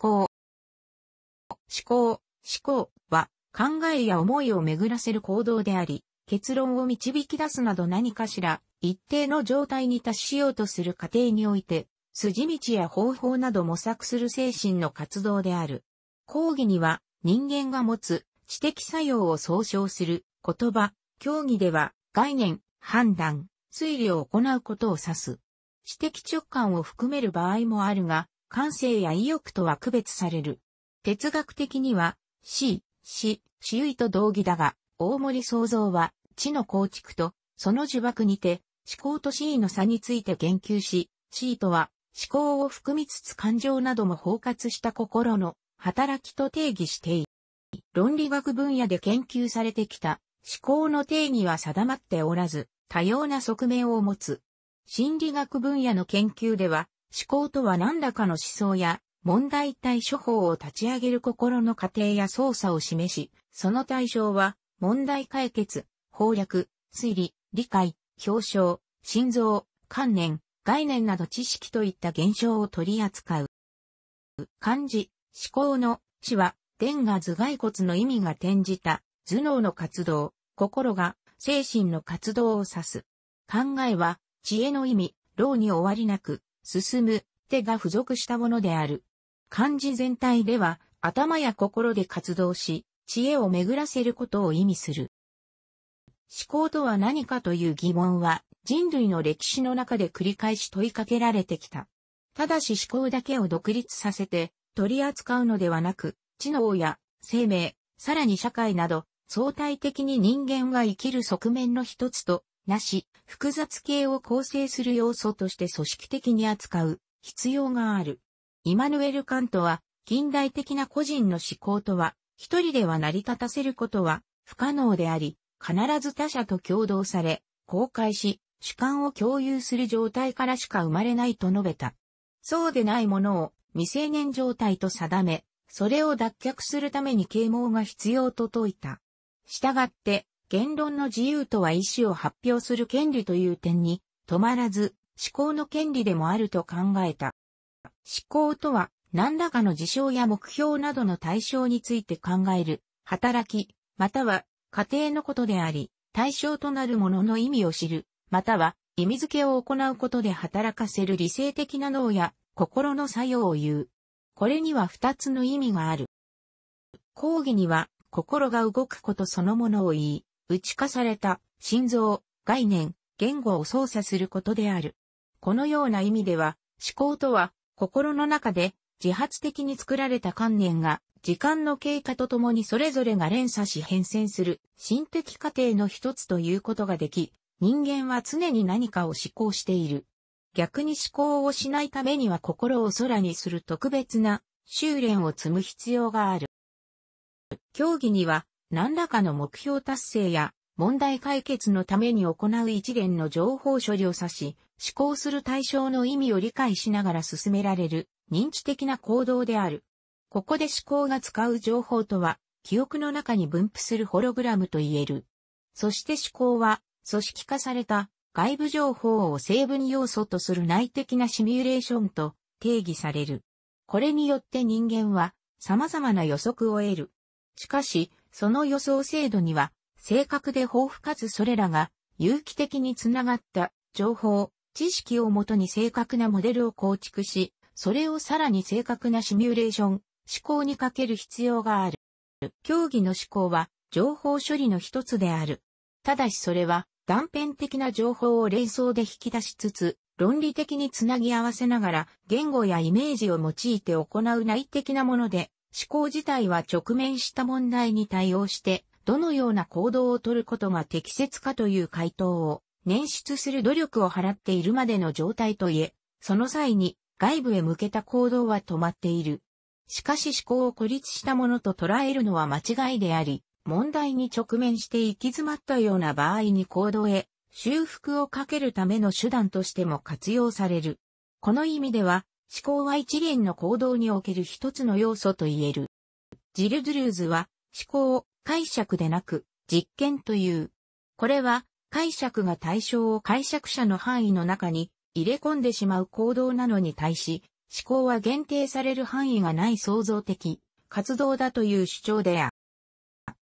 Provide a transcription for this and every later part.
思考。思考、思考は考えや思いを巡らせる行動であり、結論を導き出すなど何かしら一定の状態に達しようとする過程において、筋道や方法など模索する精神の活動である。講義には人間が持つ知的作用を総称する言葉、競技では概念、判断、推理を行うことを指す。知的直感を含める場合もあるが、感性や意欲とは区別される。哲学的には、死、死、死意と同義だが、大森創造は、知の構築と、その呪縛にて、思考と死意の差について言及し、死意とは、思考を含みつつ感情なども包括した心の働きと定義している。論理学分野で研究されてきた思考の定義は定まっておらず、多様な側面を持つ。心理学分野の研究では、思考とは何らかの思想や問題対処法を立ち上げる心の過程や操作を示し、その対象は問題解決、法略、推理、理解、表彰、心臓、観念、概念など知識といった現象を取り扱う。漢字、思考の、死は、天が頭蓋骨の意味が転じた、頭脳の活動、心が、精神の活動を指す。考えは、知恵の意味、老に終わりなく、進む、手が付属したものである。漢字全体では、頭や心で活動し、知恵を巡らせることを意味する。思考とは何かという疑問は、人類の歴史の中で繰り返し問いかけられてきた。ただし思考だけを独立させて、取り扱うのではなく、知能や生命、さらに社会など、相対的に人間が生きる側面の一つとなし、複雑系を構成する要素として組織的に扱う必要がある。イマヌエル・カントは、近代的な個人の思考とは、一人では成り立たせることは不可能であり、必ず他者と共同され、公開し、主観を共有する状態からしか生まれないと述べた。そうでないものを未成年状態と定め、それを脱却するために啓蒙が必要と説いた。したがって、言論の自由とは意思を発表する権利という点に、止まらず、思考の権利でもあると考えた。思考とは、何らかの事象や目標などの対象について考える、働き、または、家庭のことであり、対象となるものの意味を知る、または、意味付けを行うことで働かせる理性的な脳や、心の作用を言う。これには二つの意味がある。講義には、心が動くことそのものを言い、打ち化された心臓、概念、言語を操作することである。このような意味では、思考とは心の中で自発的に作られた観念が時間の経過とともにそれぞれが連鎖し変遷する心的過程の一つということができ、人間は常に何かを思考している。逆に思考をしないためには心を空にする特別な修練を積む必要がある。競技には何らかの目標達成や問題解決のために行う一連の情報処理を指し、思考する対象の意味を理解しながら進められる認知的な行動である。ここで思考が使う情報とは、記憶の中に分布するホログラムと言える。そして思考は、組織化された外部情報を成分要素とする内的なシミュレーションと定義される。これによって人間は様々な予測を得る。しかし、その予想精度には、正確で豊富かつそれらが、有機的につながった情報、知識をもとに正確なモデルを構築し、それをさらに正確なシミュレーション、思考にかける必要がある。競技の思考は、情報処理の一つである。ただしそれは、断片的な情報を連想で引き出しつつ、論理的につなぎ合わせながら、言語やイメージを用いて行う内的なもので思考自体は直面した問題に対応して、どのような行動をとることが適切かという回答を、捻出する努力を払っているまでの状態といえ、その際に外部へ向けた行動は止まっている。しかし思考を孤立したものと捉えるのは間違いであり、問題に直面して行き詰まったような場合に行動へ修復をかけるための手段としても活用される。この意味では、思考は一連の行動における一つの要素と言える。ジル・ドゥルーズは、思考を解釈でなく、実験という。これは、解釈が対象を解釈者の範囲の中に入れ込んでしまう行動なのに対し、思考は限定される範囲がない創造的活動だという主張である。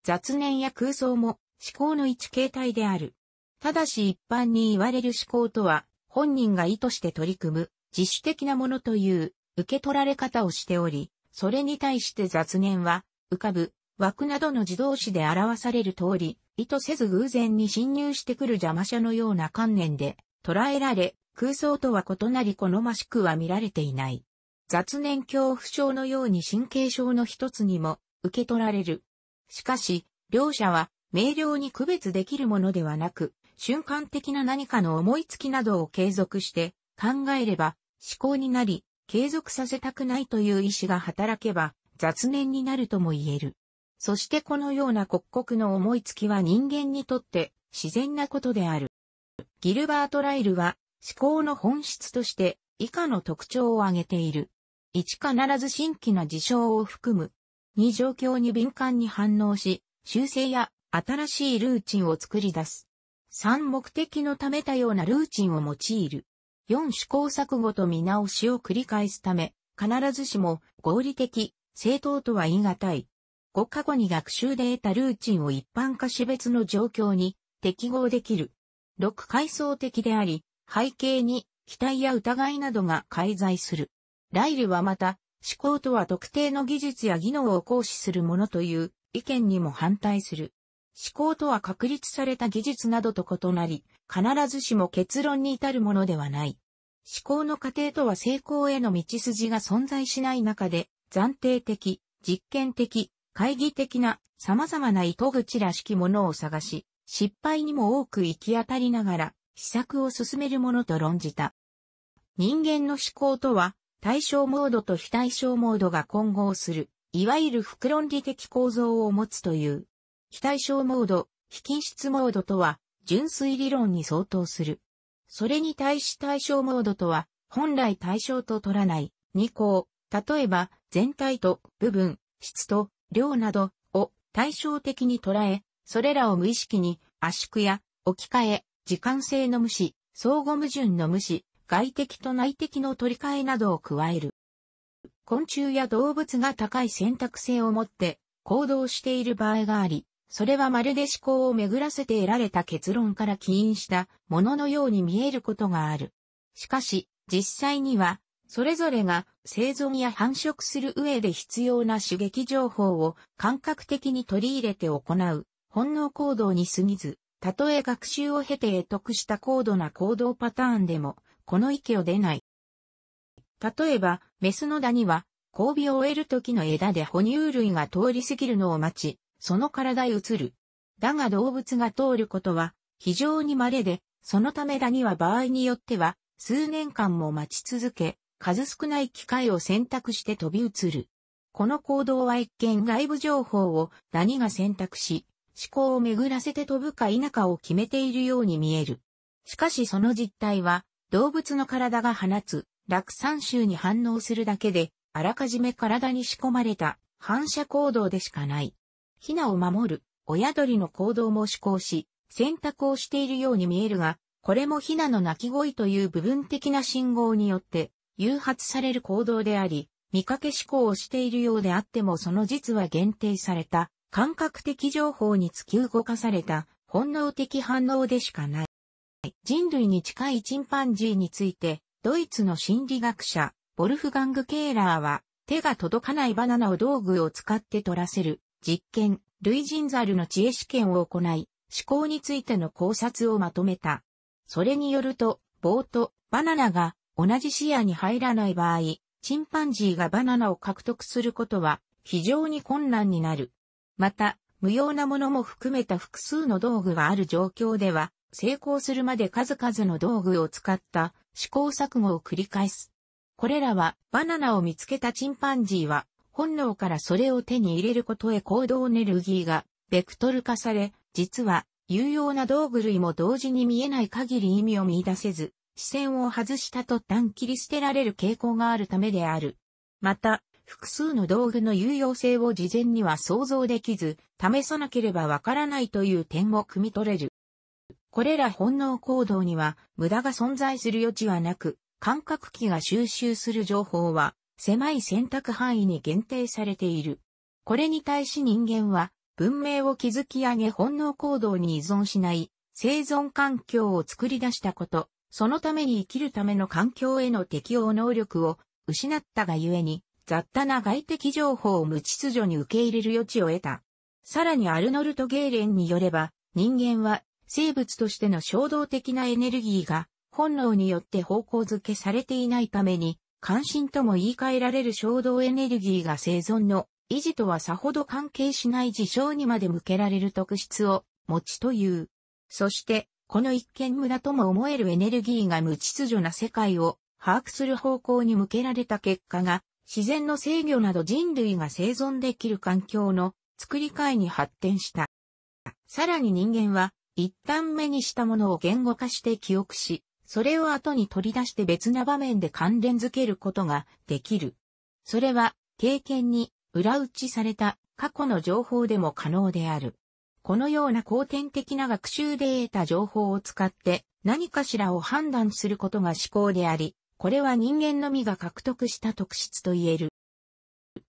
雑念や空想も思考の一形態である。ただし一般に言われる思考とは、本人が意図して取り組む自主的なものという受け取られ方をしており、それに対して雑念は浮かぶ枠などの自動詞で表される通り、意図せず偶然に侵入してくる邪魔者のような観念で捉えられ、空想とは異なり好ましくは見られていない。雑念恐怖症のように神経症の一つにも受け取られる。しかし、両者は明瞭に区別できるものではなく、瞬間的な何かの思いつきなどを継続して考えれば思考になり、継続させたくないという意志が働けば、雑念になるとも言える。そしてこのような刻々の思いつきは人間にとって自然なことである。ギルバート・ライルは思考の本質として以下の特徴を挙げている。1必ず新規な事象を含む。2状況に敏感に反応し、修正や新しいルーチンを作り出す。3目的のためたようなルーチンを用いる。4試行錯誤と見直しを繰り返すため、必ずしも合理的、正当とは言い難い。5過去に学習で得たルーチンを一般化し別の状況に適合できる。6階層的であり、背景に期待や疑いなどが介在する。ライルはまた、思考とは特定の技術や技能を行使するものという意見にも反対する。思考とは確立された技術などと異なり、必ずしも結論に至るものではない。思考の過程とは成功への道筋が存在しない中で、暫定的、実験的、会議的な様々な糸口らしきものを探し、失敗にも多く行き当たりながら、施策を進めるものと論じた。人間の思考とは、対象モードと非対象モードが混合する、いわゆる副論理的構造を持つという。非対称モード、非近質モードとは、純粋理論に相当する。それに対し対象モードとは、本来対象と取らない、二項、例えば、全体と部分、質と量などを対照的に捉え、それらを無意識に圧縮や置き換え、時間性の無視、相互矛盾の無視、外的と内的の取り替えなどを加える。昆虫や動物が高い選択性を持って行動している場合があり、それはまるで思考を巡らせて得られた結論から起因したもののように見えることがある。しかし、実際には、それぞれが生存や繁殖する上で必要な刺激情報を感覚的に取り入れて行う本能行動に過ぎず、たとえ学習を経て得得した高度な行動パターンでも、この域を出ない。例えば、メスのダニは、交尾を終える時の枝で哺乳類が通り過ぎるのを待ち、その体へ移る。だが動物が通ることは非常に稀で、そのためダニは場合によっては数年間も待ち続け、数少ない機会を選択して飛び移る。この行動は一見外部情報をダニが選択し、思考を巡らせて飛ぶか否かを決めているように見える。しかしその実態は、動物の体が放つ、落酸臭に反応するだけで、あらかじめ体に仕込まれた反射行動でしかない。ヒナを守る、親鳥の行動も思考し、選択をしているように見えるが、これもヒナの鳴き声という部分的な信号によって誘発される行動であり、見かけ思考をしているようであってもその実は限定された感覚的情報に突き動かされた本能的反応でしかない。人類に近いチンパンジーについて、ドイツの心理学者、ボルフガング・ケーラーは、手が届かないバナナを道具を使って取らせる、実験、類人猿の知恵試験を行い、思考についての考察をまとめた。それによると、棒とバナナが同じ視野に入らない場合、チンパンジーがバナナを獲得することは非常に困難になる。また、無用なものも含めた複数の道具がある状況では、成功するまで数々の道具を使った試行錯誤を繰り返す。これらはバナナを見つけたチンパンジーは本能からそれを手に入れることへ行動エネルギーがベクトル化され、実は有用な道具類も同時に見えない限り意味を見出せず、視線を外した途端切り捨てられる傾向があるためである。また、複数の道具の有用性を事前には想像できず、試さなければわからないという点も汲み取れる。これら本能行動には無駄が存在する余地はなく、感覚器が収集する情報は狭い選択範囲に限定されている。これに対し人間は、文明を築き上げ本能行動に依存しない生存環境を作り出したこと、そのために生きるための環境への適応能力を失ったがゆえに、雑多な外的情報を無秩序に受け入れる余地を得た。さらにアルノルト・ゲーレンによれば、人間は生物としての衝動的なエネルギーが本能によって方向づけされていないために、関心とも言い換えられる衝動エネルギーが生存の維持とはさほど関係しない事象にまで向けられる特質を持ちという。そして、この一見無駄とも思えるエネルギーが無秩序な世界を把握する方向に向けられた結果が、自然の制御など人類が生存できる環境の作り替えに発展した。さらに人間は、一旦目にしたものを言語化して記憶し、それを後に取り出して別な場面で関連づけることができる。それは、経験に裏打ちされた過去の情報でも可能である。このような後天的な学習で得た情報を使って何かしらを判断することが思考であり、これは人間のみが獲得した特質と言える。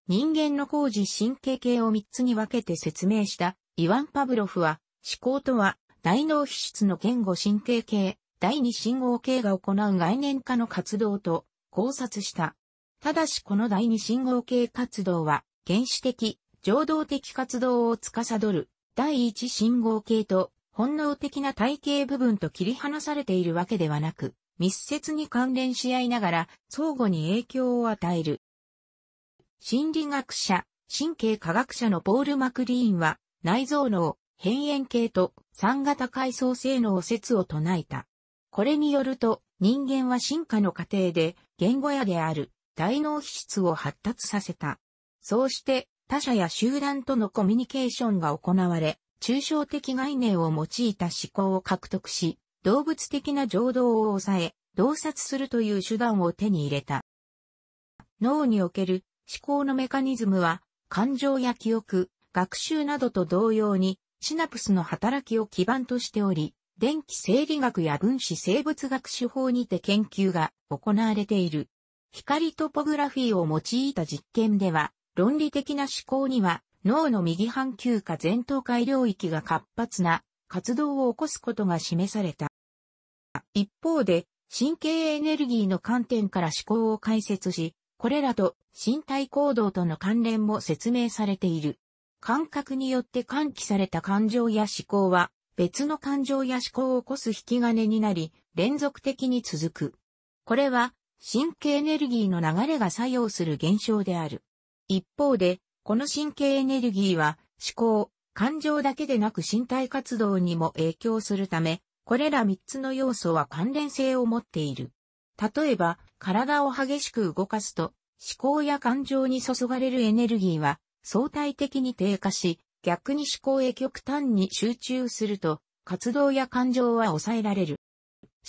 人間の工事神経系を3つに分けて説明したイワン・パブロフは、思考とは大脳皮質の言語神経系、第二信号系が行う概念化の活動と考察した。ただしこの第二信号系活動は原始的、情動的活動を司る第一信号系と本能的な体系部分と切り離されているわけではなく、密接に関連し合いながら相互に影響を与える。心理学者、神経科学者のポール・マクリーンは内臓脳、変炎系と三型階層性の説を唱えた。これによると、人間は進化の過程で、言語やである、大脳皮質を発達させた。そうして、他者や集団とのコミュニケーションが行われ、抽象的概念を用いた思考を獲得し、動物的な情動を抑え、洞察するという手段を手に入れた。脳における思考のメカニズムは、感情や記憶、学習などと同様に、シナプスの働きを基盤としており、電気生理学や分子生物学手法にて研究が行われている。光トポグラフィーを用いた実験では、論理的な思考には脳の右半球下前頭回領域が活発な活動を起こすことが示された。一方で、神経エネルギーの観点から思考を解説し、これらと身体行動との関連も説明されている。感覚によって喚起された感情や思考は、別の感情や思考を起こす引き金になり、連続的に続く。これは、神経エネルギーの流れが作用する現象である。一方で、この神経エネルギーは、思考、感情だけでなく身体活動にも影響するため、これら三つの要素は関連性を持っている。例えば、体を激しく動かすと、思考や感情に注がれるエネルギーは相対的に低下し、逆に思考へ極端に集中すると、活動や感情は抑えられる。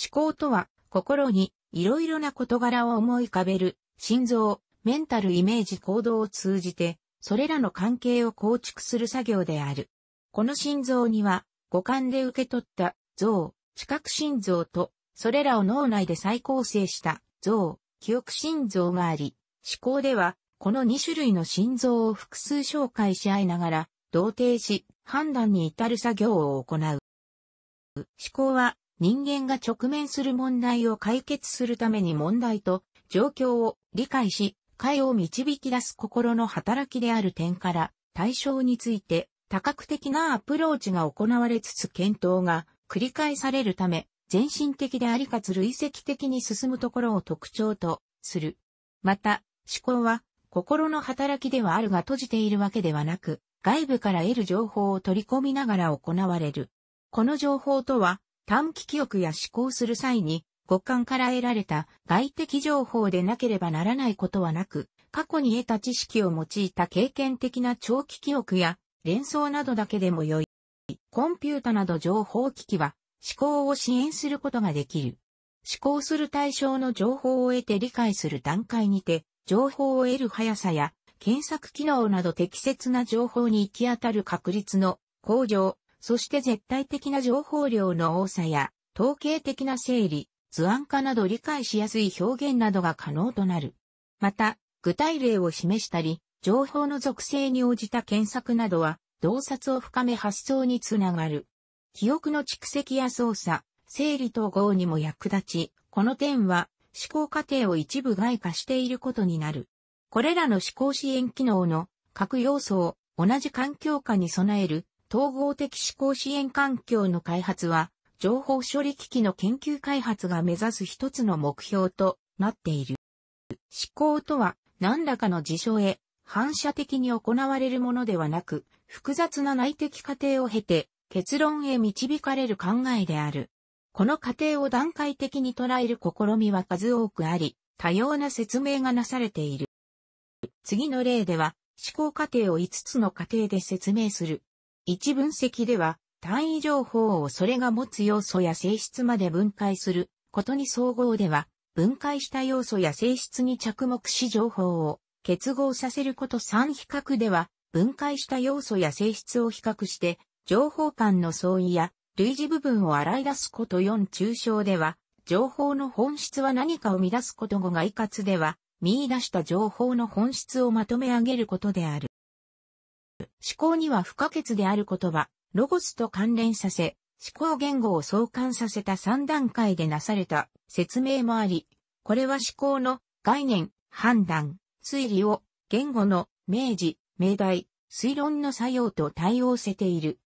思考とは、心にいろいろな事柄を思い浮かべる、心臓、メンタルイメージ行動を通じて、それらの関係を構築する作業である。この心臓には、五感で受け取った像、知覚心臓と、それらを脳内で再構成した像、記憶心臓があり、思考では、この2種類の心臓を複数紹介し合いながら、同定し、判断に至る作業を行う。思考は人間が直面する問題を解決するために問題と状況を理解し、解を導き出す心の働きである点から対象について多角的なアプローチが行われつつ検討が繰り返されるため、全身的でありかつ累積的に進むところを特徴とする。また、思考は心の働きではあるが閉じているわけではなく、外部から得る情報を取り込みながら行われる。この情報とは、短期記憶や思考する際に、五感から得られた外的情報でなければならないことはなく、過去に得た知識を用いた経験的な長期記憶や連想などだけでも良い。コンピュータなど情報機器は思考を支援することができる。思考する対象の情報を得て理解する段階にて、情報を得る速さや検索機能など適切な情報に行き当たる確率の向上、そして絶対的な情報量の多さや、統計的な整理、図案化など理解しやすい表現などが可能となる。また、具体例を示したり、情報の属性に応じた検索などは、洞察を深め発想につながる。記憶の蓄積や操作、整理統合にも役立ち、この点は思考過程を一部外化していることになる。これらの思考支援機能の各要素を同じ環境下に備える統合的思考支援環境の開発は、情報処理機器の研究開発が目指す一つの目標となっている。思考とは何らかの事象へ反射的に行われるものではなく、複雑な内的過程を経て結論へ導かれる考えである。この過程を段階的に捉える試みは数多くあり、多様な説明がなされている。次の例では、思考過程を5つの過程で説明する。1分析では、単位情報をそれが持つ要素や性質まで分解することに総合では、分解した要素や性質に着目し情報を結合させること3比較では、分解した要素や性質を比較して、情報間の相違や類似部分を洗い出すこと4抽象では、情報の本質は何かを乱すこと5がいかつでは、見出した情報の本質をまとめ上げることである。思考には不可欠である言葉、ロゴスと関連させ、思考言語を相関させた3段階でなされた説明もあり、これは思考の概念、判断、推理を言語の明示、命題、推論の作用と対応せている。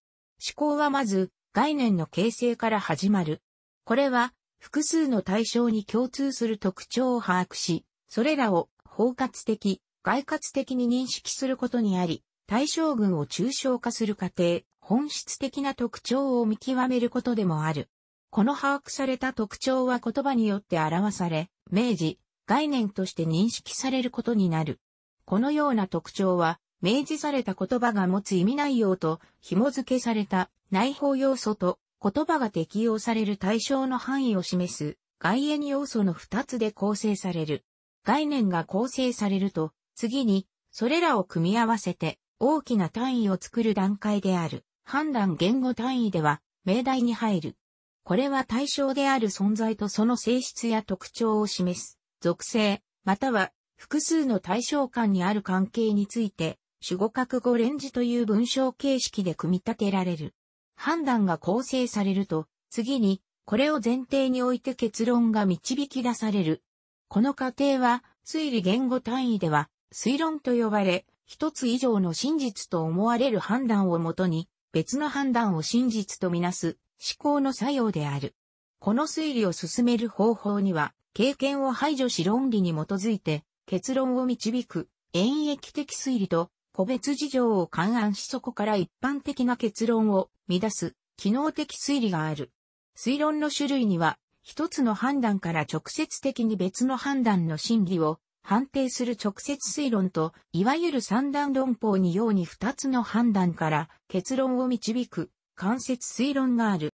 思考はまず概念の形成から始まる。これは複数の対象に共通する特徴を把握し、それらを包括的、外括的に認識することにあり、対象群を抽象化する過程、本質的な特徴を見極めることでもある。この把握された特徴は言葉によって表され、明示、概念として認識されることになる。このような特徴は、明示された言葉が持つ意味内容と紐付けされた内包要素と言葉が適用される対象の範囲を示す外縁要素の2つで構成される。概念が構成されると、次に、それらを組み合わせて、大きな単位を作る段階である。判断言語単位では、命題に入る。これは対象である存在とその性質や特徴を示す、属性、または複数の対象間にある関係について、主語格語ンジという文章形式で組み立てられる。判断が構成されると、次に、これを前提において結論が導き出される。この過程は、推理言語単位では、推論と呼ばれ、一つ以上の真実と思われる判断をもとに、別の判断を真実とみなす思考の作用である。この推理を進める方法には、経験を排除し論理に基づいて、結論を導く、演疫的推理と、個別事情を勘案しそこから一般的な結論を乱す、機能的推理がある。推論の種類には、一つの判断から直接的に別の判断の真理を判定する直接推論と、いわゆる三段論法にように二つの判断から結論を導く間接推論がある。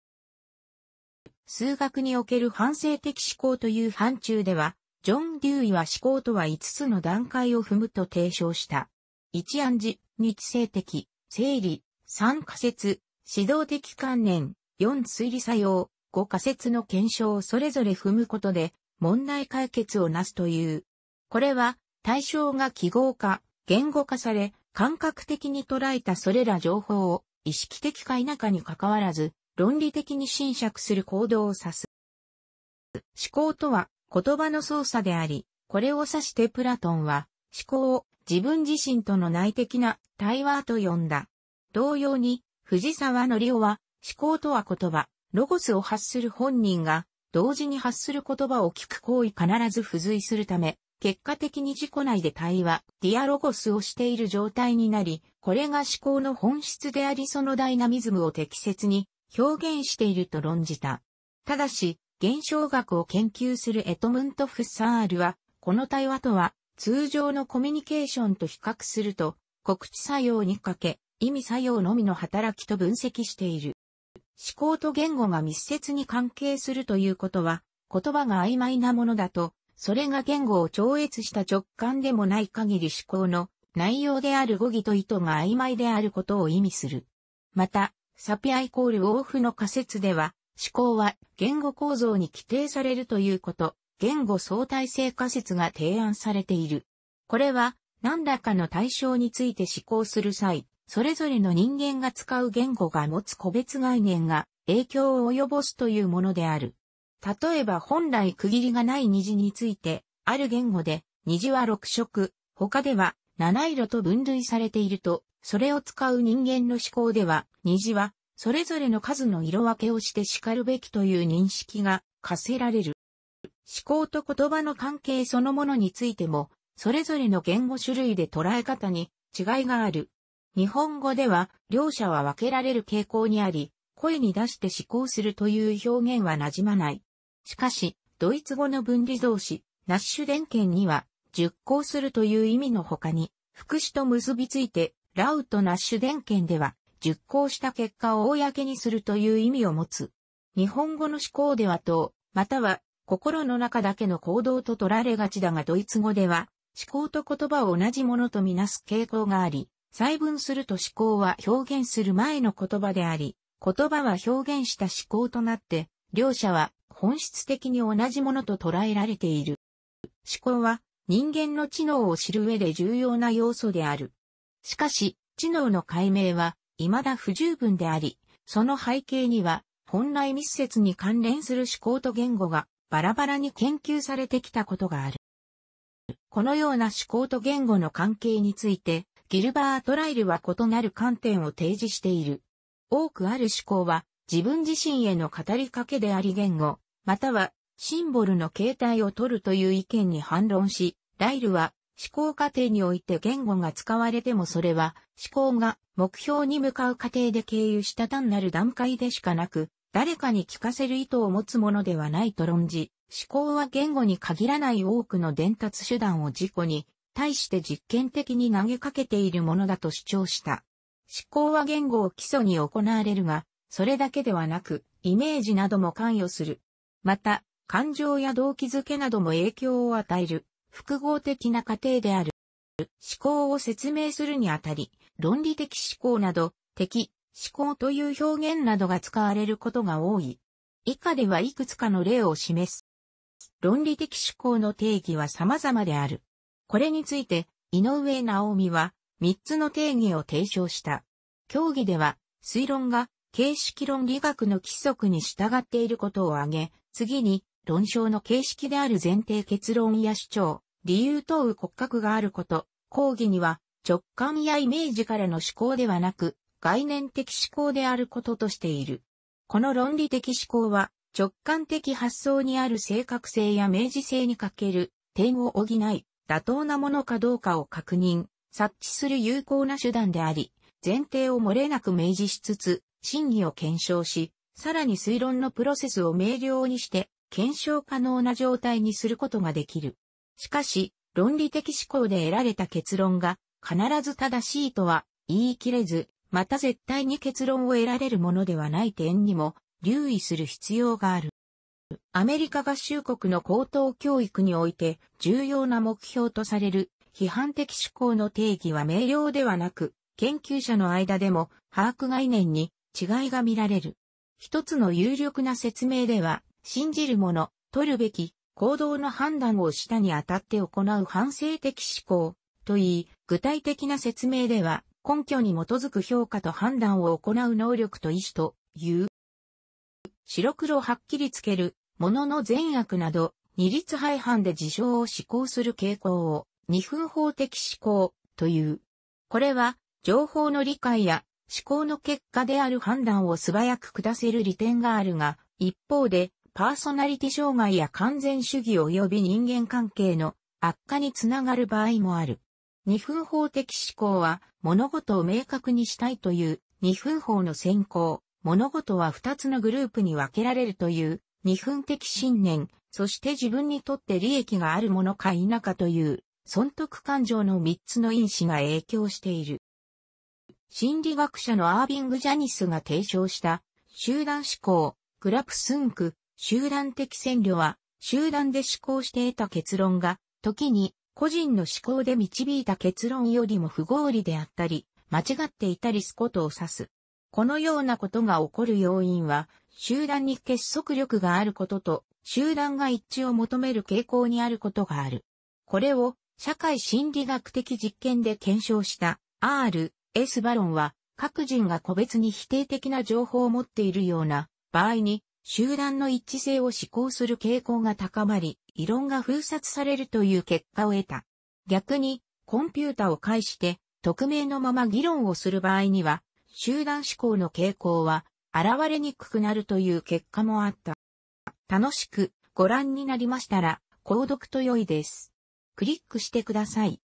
数学における反省的思考という範疇では、ジョン・デューイは思考とは5つの段階を踏むと提唱した。一暗示、日、知性的、整理、三仮説、指導的観念、四推理作用、ご仮説の検証をそれぞれ踏むことで問題解決をなすという。これは対象が記号化、言語化され、感覚的に捉えたそれら情報を意識的か否かに関わらず、論理的に侵釈する行動を指す。思考とは言葉の操作であり、これを指してプラトンは思考を自分自身との内的な対話と呼んだ。同様に藤沢のりおは思考とは言葉、ロゴスを発する本人が、同時に発する言葉を聞く行為必ず付随するため、結果的に自己内で対話、ディアロゴスをしている状態になり、これが思考の本質でありそのダイナミズムを適切に表現していると論じた。ただし、現象学を研究するエトムント・フッサールは、この対話とは、通常のコミュニケーションと比較すると、告知作用にかけ、意味作用のみの働きと分析している。思考と言語が密接に関係するということは、言葉が曖昧なものだと、それが言語を超越した直感でもない限り思考の内容である語義と意図が曖昧であることを意味する。また、サピアイコールオーフの仮説では、思考は言語構造に規定されるということ、言語相対性仮説が提案されている。これは、何らかの対象について思考する際、それぞれの人間が使う言語が持つ個別概念が影響を及ぼすというものである。例えば本来区切りがない虹について、ある言語で虹は6色、他では七色と分類されていると、それを使う人間の思考では、虹はそれぞれの数の色分けをして叱るべきという認識が課せられる。思考と言葉の関係そのものについても、それぞれの言語種類で捉え方に違いがある。日本語では、両者は分けられる傾向にあり、声に出して思考するという表現は馴染まない。しかし、ドイツ語の分離動詞、ナッシュ電剣には、熟考するという意味の他に、副詞と結びついて、ラウとナッシュ電圏では、熟考した結果を公にするという意味を持つ。日本語の思考ではと、または、心の中だけの行動と取られがちだがドイツ語では、思考と言葉を同じものとみなす傾向があり、細分すると思考は表現する前の言葉であり、言葉は表現した思考となって、両者は本質的に同じものと捉えられている。思考は人間の知能を知る上で重要な要素である。しかし、知能の解明は未だ不十分であり、その背景には本来密接に関連する思考と言語がバラバラに研究されてきたことがある。このような思考と言語の関係について、ギルバート・ライルは異なる観点を提示している。多くある思考は自分自身への語りかけであり言語、またはシンボルの形態を取るという意見に反論し、ライルは思考過程において言語が使われてもそれは思考が目標に向かう過程で経由した単なる段階でしかなく、誰かに聞かせる意図を持つものではないと論じ、思考は言語に限らない多くの伝達手段を自己に対して実験的に投げかけているものだと主張した。思考は言語を基礎に行われるが、それだけではなく、イメージなども関与する。また、感情や動機づけなども影響を与える、複合的な過程である。思考を説明するにあたり、論理的思考など、的、思考という表現などが使われることが多い。以下ではいくつかの例を示す。論理的思考の定義は様々である。これについて、井上直美は、3つの定義を提唱した。協議では、推論が形式論理学の規則に従っていることを挙げ、次に論証の形式である前提結論や主張、理由等骨格があること、講義には直感やイメージからの思考ではなく概念的思考であることとしている。この論理的思考は直感的発想にある正確性や明示性に欠ける点を補い、妥当なものかどうかを確認、察知する有効な手段であり、前提を漏れなく明示しつつ、真偽を検証し、さらに推論のプロセスを明瞭にして、検証可能な状態にすることができる。しかし、論理的思考で得られた結論が、必ず正しいとは言い切れず、また絶対に結論を得られるものではない点にも留意する必要がある。アメリカ合衆国の高等教育において重要な目標とされる批判的思考の定義は明瞭ではなく、研究者の間でも把握概念に違いが見られる。一つの有力な説明では、信じるもの、取るべき、行動の判断を下にあたって行う反省的思考といい、具体的な説明では、根拠に基づく評価と判断を行う能力と意志という。白黒はっきりつける物の善悪など、二律背反で事象を思考する傾向を、二分法的思考という。これは、情報の理解や思考の結果である判断を素早く下せる利点があるが、一方で、パーソナリティ障害や完全主義及び人間関係の悪化につながる場合もある。二分法的思考は、物事を明確にしたいという二分法の先行、物事は二つのグループに分けられるという二分的信念、そして自分にとって利益があるものか否かという、損得感情の三つの因子が影響している。心理学者のアービング・ジャニスが提唱した集団思考、グラプスンク、集団的占領は集団で思考して得た結論が時に個人の思考で導いた結論よりも不合理であったり間違っていたりすことを指す。このようなことが起こる要因は集団に結束力があることと、集団が一致を求める傾向にあることがある。これを、社会心理学的実験で検証した R、S バロンは、各人が個別に否定的な情報を持っているような場合に、集団の一致性を思考する傾向が高まり、異論が封殺されるという結果を得た。逆に、コンピュータを介して、匿名のまま議論をする場合には、集団思考の傾向は現れにくくなるという結果もあった。楽しくご覧になりましたら、購読と良いです。クリックしてください。